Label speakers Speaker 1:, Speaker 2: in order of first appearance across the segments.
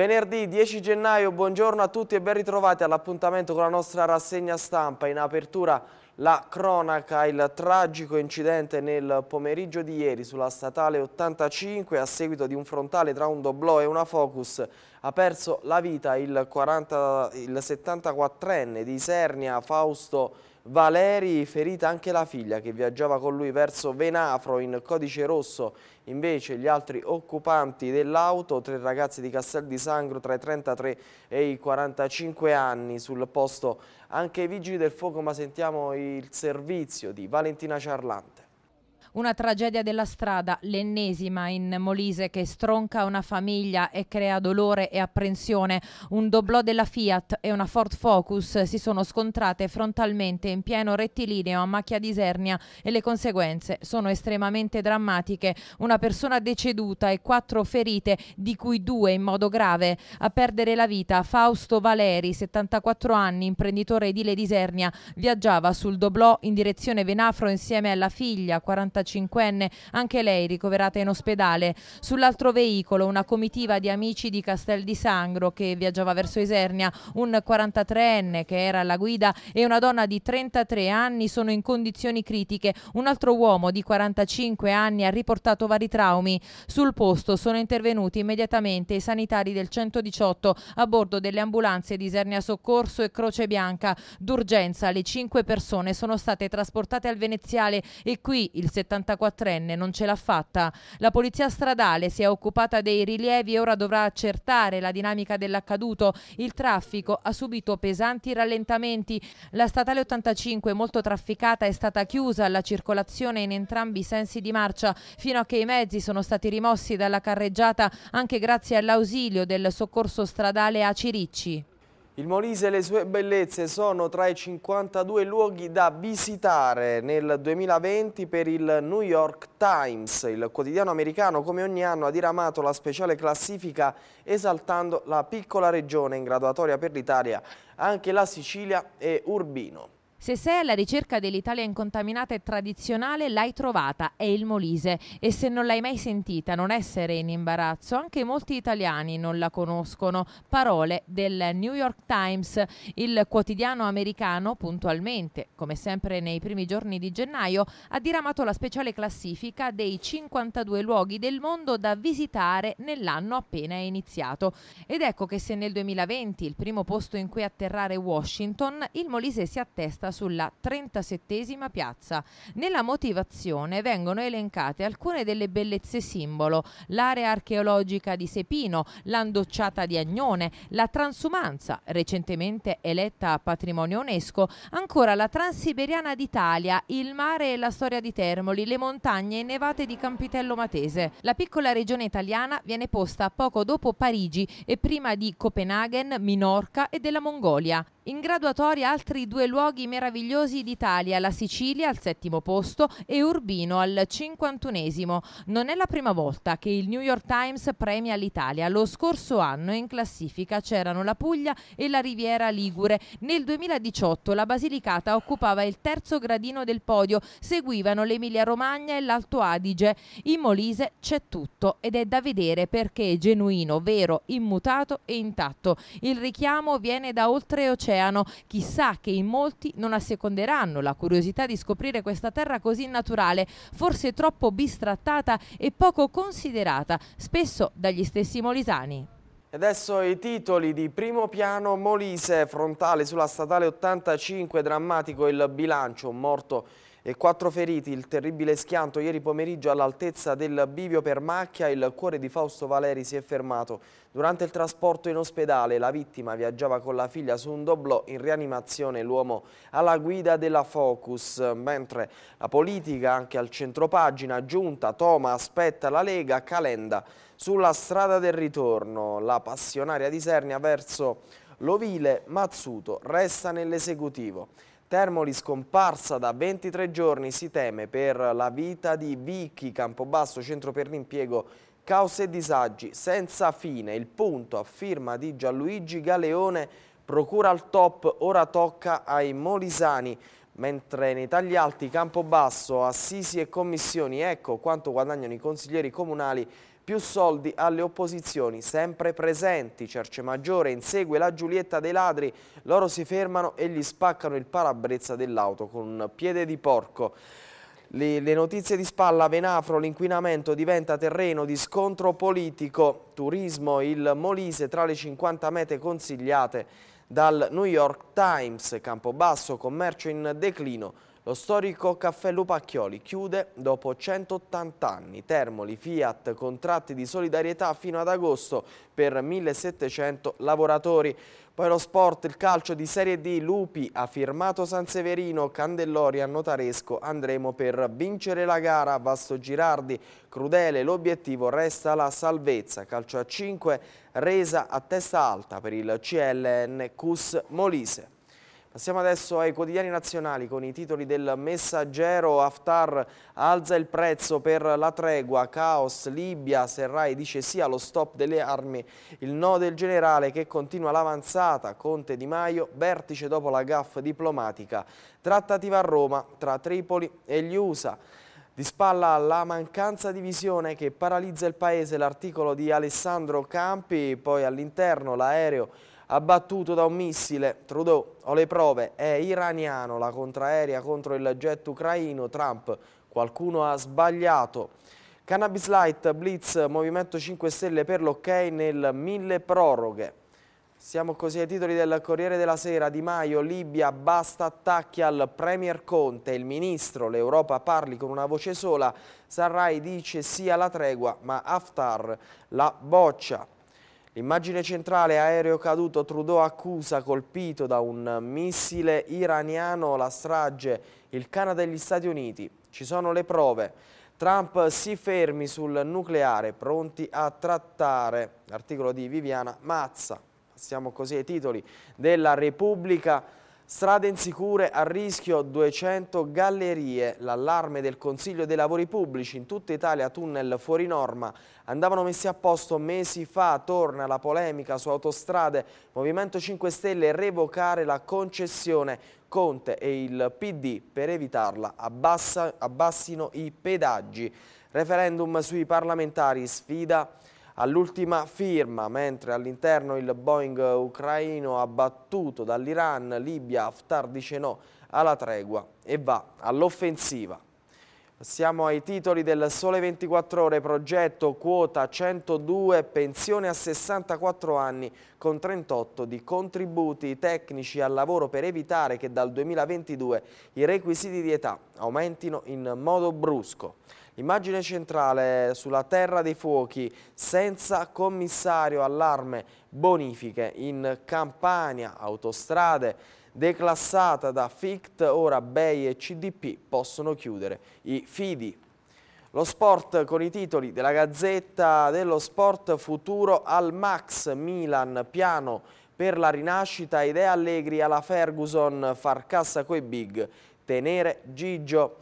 Speaker 1: Venerdì 10 gennaio, buongiorno a tutti e ben ritrovati all'appuntamento con la nostra rassegna stampa. In apertura la cronaca, il tragico incidente nel pomeriggio di ieri sulla statale 85 a seguito di un frontale tra un doblò e una Focus ha perso la vita il, il 74enne di Isernia Fausto Valeri, ferita anche la figlia che viaggiava con lui verso Venafro in codice rosso. Invece gli altri occupanti dell'auto, tre ragazzi di Castel di Sangro tra i 33 e i 45 anni sul posto anche i vigili del fuoco ma sentiamo il servizio di Valentina Ciarlante.
Speaker 2: Una tragedia della strada, l'ennesima in Molise che stronca una famiglia e crea dolore e apprensione. Un doblò della Fiat e una Ford Focus si sono scontrate frontalmente in pieno rettilineo a macchia di Isernia e le conseguenze sono estremamente drammatiche. Una persona deceduta e quattro ferite, di cui due in modo grave. A perdere la vita Fausto Valeri, 74 anni, imprenditore edile di Isernia, viaggiava sul doblò in direzione Venafro insieme alla figlia, 45 45enne, anche lei ricoverata in ospedale. Sull'altro veicolo una comitiva di amici di Castel di Sangro che viaggiava verso Isernia, un 43enne che era alla guida e una donna di 33 anni sono in condizioni critiche. Un altro uomo di 45 anni ha riportato vari traumi. Sul posto sono intervenuti immediatamente i sanitari del 118 a bordo delle ambulanze di Isernia Soccorso e Croce Bianca. D'urgenza le 5 persone sono state trasportate al Veneziale e qui il 70 74enne non ce l'ha fatta. La polizia stradale si è occupata dei rilievi e ora dovrà accertare la dinamica dell'accaduto. Il traffico ha subito pesanti rallentamenti. La statale 85 molto trafficata è stata chiusa alla circolazione in entrambi i sensi di marcia fino a che i mezzi sono stati rimossi dalla carreggiata anche grazie all'ausilio del soccorso stradale a Ciricci.
Speaker 1: Il Molise e le sue bellezze sono tra i 52 luoghi da visitare nel 2020 per il New York Times. Il quotidiano americano come ogni anno ha diramato la speciale classifica esaltando la piccola regione in graduatoria per l'Italia, anche la Sicilia e Urbino.
Speaker 2: Se sei alla ricerca dell'Italia incontaminata e tradizionale, l'hai trovata, è il Molise. E se non l'hai mai sentita, non essere in imbarazzo, anche molti italiani non la conoscono. Parole del New York Times, il quotidiano americano, puntualmente, come sempre nei primi giorni di gennaio, ha diramato la speciale classifica dei 52 luoghi del mondo da visitare nell'anno appena iniziato. Ed ecco che se nel 2020 il primo posto in cui atterrare Washington, il Molise si attesta sulla 37esima piazza. Nella motivazione vengono elencate alcune delle bellezze simbolo, l'area archeologica di Sepino, l'andocciata di Agnone, la transumanza, recentemente eletta a patrimonio UNESCO, ancora la transiberiana d'Italia, il mare e la storia di Termoli, le montagne e nevate di Campitello Matese. La piccola regione italiana viene posta poco dopo Parigi e prima di Copenaghen, Minorca e della Mongolia. In graduatoria altri due luoghi meravigliosi d'Italia, la Sicilia al settimo posto e Urbino al cinquantunesimo. Non è la prima volta che il New York Times premia l'Italia. Lo scorso anno in classifica c'erano la Puglia e la Riviera Ligure. Nel 2018 la Basilicata occupava il terzo gradino del podio, seguivano l'Emilia Romagna e l'Alto Adige. In Molise c'è tutto ed è da vedere perché è genuino, vero, immutato e intatto. Il richiamo viene da oltreoceano oceano, chissà che in molti non asseconderanno la curiosità di scoprire questa terra così naturale, forse troppo bistrattata e poco considerata, spesso dagli stessi molisani.
Speaker 1: Adesso i titoli di primo piano Molise, frontale sulla statale 85, drammatico il bilancio, morto e quattro feriti. Il terribile schianto ieri pomeriggio all'altezza del bivio per macchia, il cuore di Fausto Valeri si è fermato. Durante il trasporto in ospedale la vittima viaggiava con la figlia su un doblò in rianimazione l'uomo alla guida della Focus, mentre la politica anche al centropagina giunta, Toma aspetta la Lega, Calenda sulla strada del ritorno, la passionaria di Sernia verso Lovile Mazzuto resta nell'esecutivo. Termoli scomparsa da 23 giorni si teme per la vita di Vicky Campobasso, centro per l'impiego cause e disagi senza fine. Il punto a firma di Gianluigi Galeone, procura al top, ora tocca ai molisani. Mentre nei tagli alti, Campobasso, Assisi e Commissioni, ecco quanto guadagnano i consiglieri comunali più soldi alle opposizioni sempre presenti. Cercemaggiore insegue la Giulietta dei ladri, loro si fermano e gli spaccano il parabrezza dell'auto con un piede di porco. Le, le notizie di spalla, Venafro, l'inquinamento diventa terreno di scontro politico, turismo, il Molise tra le 50 mete consigliate dal New York Times, Campobasso, commercio in declino, lo storico caffè Lupacchioli chiude dopo 180 anni. Termoli, Fiat, contratti di solidarietà fino ad agosto per 1700 lavoratori. Poi lo sport, il calcio di Serie D, Lupi ha firmato San Severino, Candelloria, Notaresco. Andremo per vincere la gara, Vasto Girardi, Crudele, l'obiettivo resta la salvezza. Calcio a 5, resa a testa alta per il CLN Cus Molise. Passiamo adesso ai quotidiani nazionali con i titoli del messaggero. Haftar alza il prezzo per la tregua, caos, Libia, Serrai dice sì allo stop delle armi, il no del generale che continua l'avanzata, Conte Di Maio, vertice dopo la gaff diplomatica, trattativa a Roma tra Tripoli e gli USA. Di spalla la mancanza di visione che paralizza il paese l'articolo di Alessandro Campi, poi all'interno l'aereo abbattuto da un missile. Trudeau, ho le prove, è iraniano la contraerea contro il jet ucraino. Trump, qualcuno ha sbagliato. Cannabis Light, Blitz, Movimento 5 Stelle per l'ok nel mille proroghe. Siamo così ai titoli del Corriere della Sera. Di Maio, Libia, basta attacchi al Premier Conte. Il ministro, l'Europa parli con una voce sola. Sarrai dice sì alla tregua, ma Haftar la boccia. L'immagine centrale aereo caduto Trudeau accusa colpito da un missile iraniano la strage, il Canada e gli Stati Uniti. Ci sono le prove. Trump si fermi sul nucleare, pronti a trattare. Articolo di Viviana Mazza. Passiamo così ai titoli della Repubblica. Strade insicure a rischio 200 gallerie, l'allarme del Consiglio dei Lavori Pubblici in tutta Italia tunnel fuori norma, andavano messi a posto mesi fa, torna la polemica su autostrade, Movimento 5 Stelle revocare la concessione, Conte e il PD per evitarla abbassa, abbassino i pedaggi, referendum sui parlamentari sfida all'ultima firma, mentre all'interno il Boeing ucraino abbattuto dall'Iran, Libia, Haftar dice no alla tregua e va all'offensiva. Siamo ai titoli del Sole 24 Ore, progetto quota 102, pensione a 64 anni con 38 di contributi tecnici al lavoro per evitare che dal 2022 i requisiti di età aumentino in modo brusco. Immagine centrale sulla terra dei fuochi, senza commissario, allarme, bonifiche in Campania, autostrade, declassata da FICT, ora BEI e CDP possono chiudere i FIDI. Lo sport con i titoli della Gazzetta dello Sport Futuro al Max Milan Piano per la rinascita idee Allegri alla Ferguson far cassa coi big tenere Gigio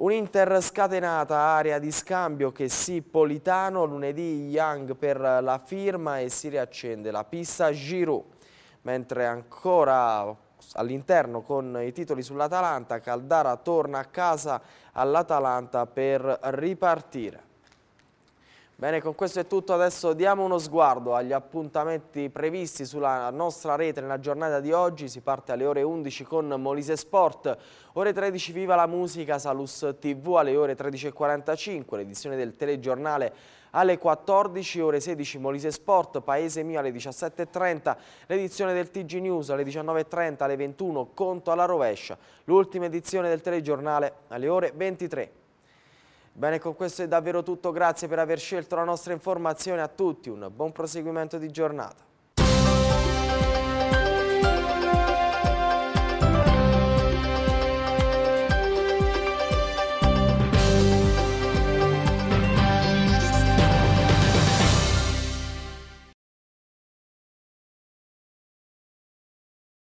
Speaker 1: Un'Inter scatenata area di scambio che si Politano, lunedì Young per la firma e si riaccende la pista Giroud. Mentre ancora all'interno con i titoli sull'Atalanta, Caldara torna a casa all'Atalanta per ripartire. Bene, con questo è tutto. Adesso diamo uno sguardo agli appuntamenti previsti sulla nostra rete nella giornata di oggi. Si parte alle ore 11 con Molise Sport, ore 13 Viva la Musica, Salus TV alle ore 13.45, l'edizione del telegiornale alle 14, ore 16 Molise Sport, Paese Mio alle 17.30, l'edizione del TG News alle 19.30, alle 21 Conto alla rovescia, l'ultima edizione del telegiornale alle ore 23. Bene, con questo è davvero tutto, grazie per aver scelto la nostra informazione a tutti, un buon proseguimento di giornata.